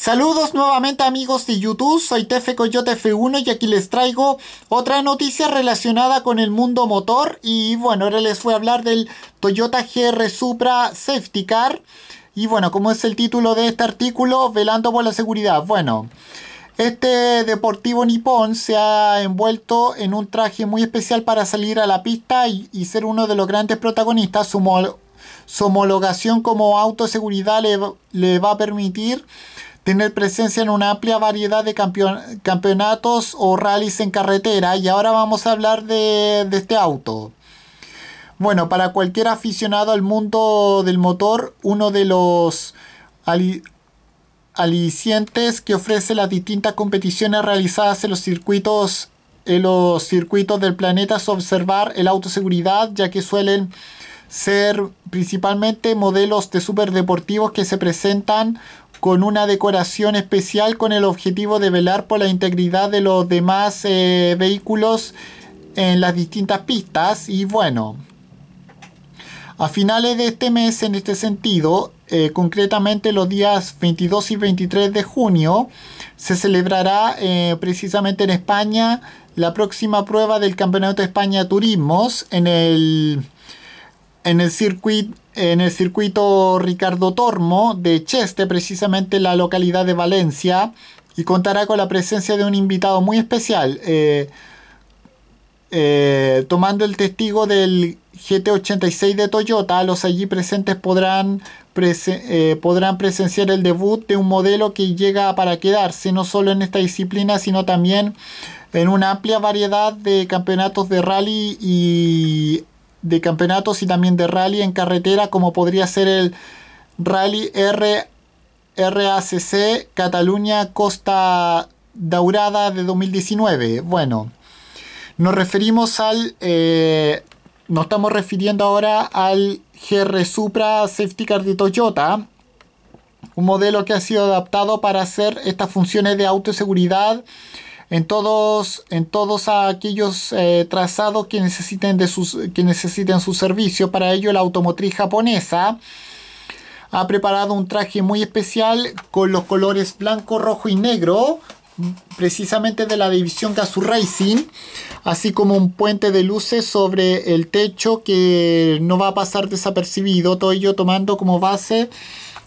Saludos nuevamente amigos de YouTube, soy Tefe Coyote F1 y aquí les traigo otra noticia relacionada con el mundo motor y bueno, ahora les voy a hablar del Toyota GR Supra Safety Car y bueno, como es el título de este artículo, velando por la seguridad, bueno... Este deportivo nipón se ha envuelto en un traje muy especial para salir a la pista y, ser uno de los grandes protagonistas. Su, homologación como autoseguridad seguridad le va a permitir tener presencia en una amplia variedad de campeonatos o rallies en carretera. Y ahora vamos a hablar de, este auto. Bueno, para cualquier aficionado al mundo del motor, uno de los alicientes que ofrece las distintas competiciones realizadas en los circuitos en los circuitos del planeta es observar el auto seguridad. ya que suelen ser principalmente modelos de superdeportivos que se presentan con una decoración especial con el objetivo de velar por la integridad de los demás eh, vehículos en las distintas pistas y bueno a finales de este mes en este sentido eh, concretamente los días 22 y 23 de junio se celebrará eh, precisamente en España la próxima prueba del Campeonato de España Turismos en el en el, circuito en el circuito Ricardo Tormo de Cheste, precisamente la localidad de Valencia, y contará con la presencia de un invitado muy especial, eh, eh, tomando el testigo del GT86 de Toyota, los allí presentes podrán, eh, podrán presenciar el debut de un modelo que llega para quedarse, no solo en esta disciplina, sino también en una amplia variedad de campeonatos de rally y de campeonatos y también de rally en carretera, como podría ser el Rally R RACC Cataluña Costa Daurada de 2019. Bueno, nos referimos al. Eh, nos estamos refiriendo ahora al GR Supra Safety Car de Toyota, un modelo que ha sido adaptado para hacer estas funciones de autoseguridad seguridad en todos, en todos aquellos eh, trazados que necesiten, de sus, que necesiten su servicio. Para ello, la automotriz japonesa ha preparado un traje muy especial con los colores blanco, rojo y negro precisamente de la división Gazoo Racing, así como un puente de luces sobre el techo que no va a pasar desapercibido, todo ello tomando como base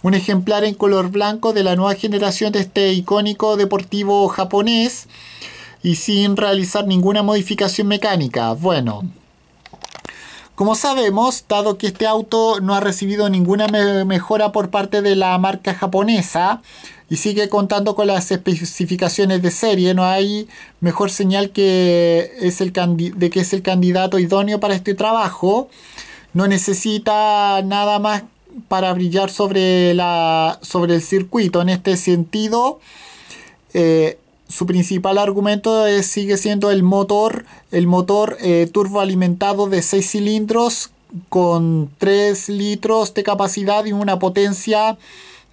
un ejemplar en color blanco de la nueva generación de este icónico deportivo japonés y sin realizar ninguna modificación mecánica. Bueno, como sabemos, dado que este auto no ha recibido ninguna mejora por parte de la marca japonesa y sigue contando con las especificaciones de serie, no hay mejor señal que es el de que es el candidato idóneo para este trabajo. No necesita nada más para brillar sobre, la, sobre el circuito. En este sentido, eh, su principal argumento sigue siendo el motor, el motor eh, turboalimentado de 6 cilindros con 3 litros de capacidad y una potencia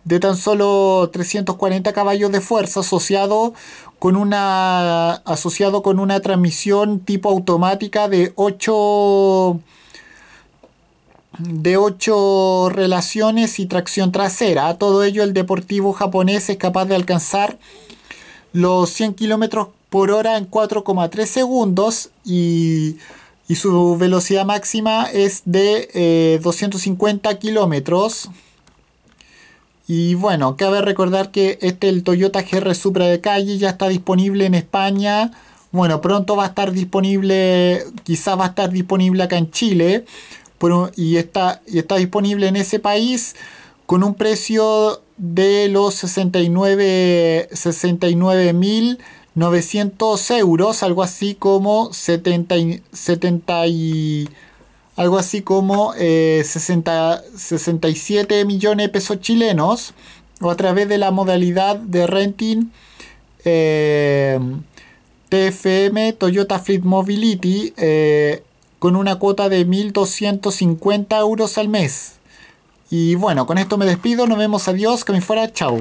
de tan solo 340 caballos de fuerza asociado con una asociado con una transmisión tipo automática de 8 de 8 relaciones y tracción trasera. Todo ello el deportivo japonés es capaz de alcanzar los 100 kilómetros por hora en 4,3 segundos y, y, su velocidad máxima es de 250 eh, kilómetros. Y bueno, cabe recordar que este el Toyota GR Supra de calle ya está disponible en España. Bueno, pronto va a estar disponible, quizás va a estar disponible acá en Chile. Pero, y, está, y está disponible en ese país con un precio de los 69 69.900 euros, algo así como 70, algo así como 60, eh, 67 millones de pesos chilenos o a través de la modalidad de renting eh, TFM Toyota Fleet Mobility eh, con una cuota de 1.250 euros al mes. Y bueno, con esto me despido, nos vemos, adiós, que me fuera, chao.